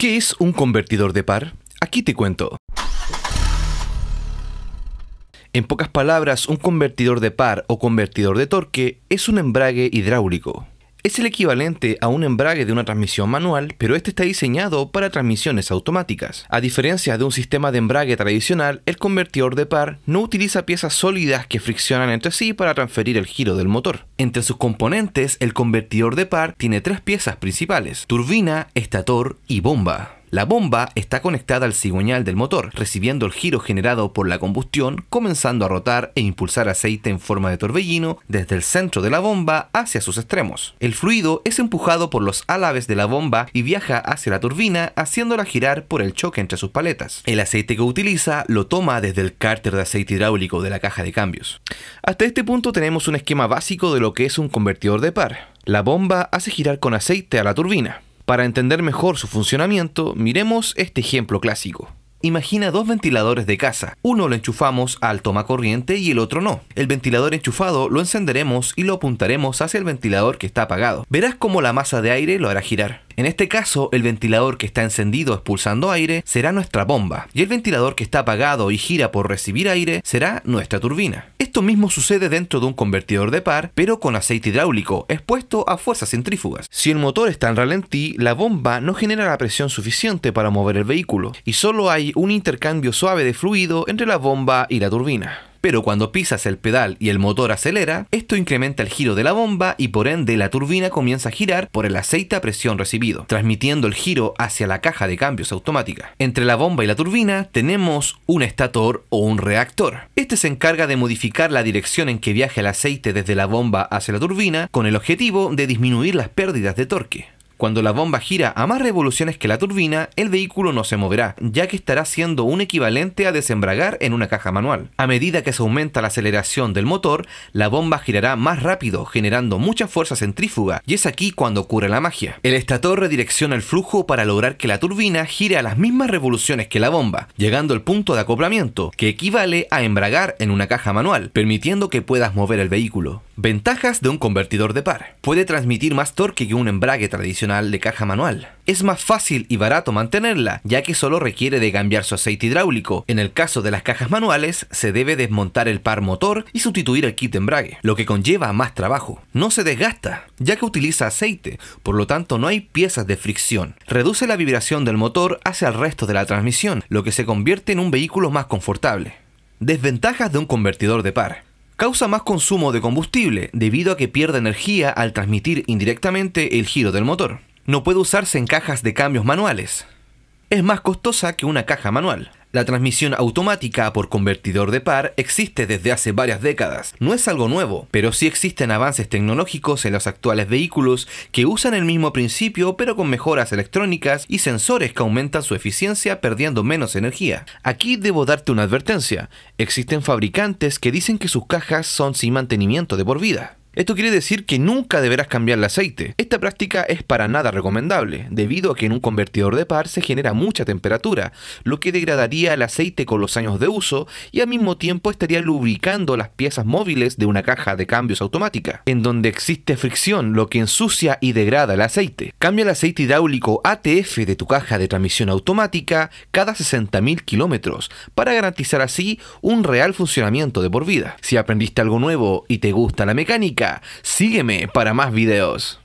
¿Qué es un convertidor de par? Aquí te cuento. En pocas palabras, un convertidor de par o convertidor de torque es un embrague hidráulico. Es el equivalente a un embrague de una transmisión manual, pero este está diseñado para transmisiones automáticas. A diferencia de un sistema de embrague tradicional, el convertidor de par no utiliza piezas sólidas que friccionan entre sí para transferir el giro del motor. Entre sus componentes, el convertidor de par tiene tres piezas principales, turbina, estator y bomba. La bomba está conectada al cigüeñal del motor, recibiendo el giro generado por la combustión, comenzando a rotar e impulsar aceite en forma de torbellino desde el centro de la bomba hacia sus extremos. El fluido es empujado por los alaves de la bomba y viaja hacia la turbina, haciéndola girar por el choque entre sus paletas. El aceite que utiliza lo toma desde el cárter de aceite hidráulico de la caja de cambios. Hasta este punto tenemos un esquema básico de lo que es un convertidor de par. La bomba hace girar con aceite a la turbina. Para entender mejor su funcionamiento, miremos este ejemplo clásico. Imagina dos ventiladores de casa. Uno lo enchufamos al tomacorriente y el otro no. El ventilador enchufado lo encenderemos y lo apuntaremos hacia el ventilador que está apagado. Verás cómo la masa de aire lo hará girar. En este caso, el ventilador que está encendido expulsando aire será nuestra bomba y el ventilador que está apagado y gira por recibir aire será nuestra turbina. Esto mismo sucede dentro de un convertidor de par, pero con aceite hidráulico, expuesto a fuerzas centrífugas. Si el motor está en ralentí, la bomba no genera la presión suficiente para mover el vehículo, y solo hay un intercambio suave de fluido entre la bomba y la turbina pero cuando pisas el pedal y el motor acelera, esto incrementa el giro de la bomba y por ende la turbina comienza a girar por el aceite a presión recibido, transmitiendo el giro hacia la caja de cambios automática. Entre la bomba y la turbina tenemos un estator o un reactor. Este se encarga de modificar la dirección en que viaja el aceite desde la bomba hacia la turbina con el objetivo de disminuir las pérdidas de torque. Cuando la bomba gira a más revoluciones que la turbina, el vehículo no se moverá, ya que estará siendo un equivalente a desembragar en una caja manual. A medida que se aumenta la aceleración del motor, la bomba girará más rápido, generando mucha fuerza centrífuga, y es aquí cuando ocurre la magia. El estator redirecciona el flujo para lograr que la turbina gire a las mismas revoluciones que la bomba, llegando al punto de acoplamiento, que equivale a embragar en una caja manual, permitiendo que puedas mover el vehículo. Ventajas de un convertidor de par. Puede transmitir más torque que un embrague tradicional de caja manual. Es más fácil y barato mantenerla, ya que solo requiere de cambiar su aceite hidráulico. En el caso de las cajas manuales, se debe desmontar el par motor y sustituir el kit embrague, lo que conlleva más trabajo. No se desgasta, ya que utiliza aceite, por lo tanto no hay piezas de fricción. Reduce la vibración del motor hacia el resto de la transmisión, lo que se convierte en un vehículo más confortable. Desventajas de un convertidor de par causa más consumo de combustible debido a que pierde energía al transmitir indirectamente el giro del motor. No puede usarse en cajas de cambios manuales. Es más costosa que una caja manual. La transmisión automática por convertidor de par existe desde hace varias décadas. No es algo nuevo, pero sí existen avances tecnológicos en los actuales vehículos que usan el mismo principio pero con mejoras electrónicas y sensores que aumentan su eficiencia perdiendo menos energía. Aquí debo darte una advertencia. Existen fabricantes que dicen que sus cajas son sin mantenimiento de por vida. Esto quiere decir que nunca deberás cambiar el aceite. Esta práctica es para nada recomendable, debido a que en un convertidor de par se genera mucha temperatura, lo que degradaría el aceite con los años de uso y al mismo tiempo estaría lubricando las piezas móviles de una caja de cambios automática, en donde existe fricción, lo que ensucia y degrada el aceite. Cambia el aceite hidráulico ATF de tu caja de transmisión automática cada 60.000 kilómetros para garantizar así un real funcionamiento de por vida. Si aprendiste algo nuevo y te gusta la mecánica, Sígueme para más videos.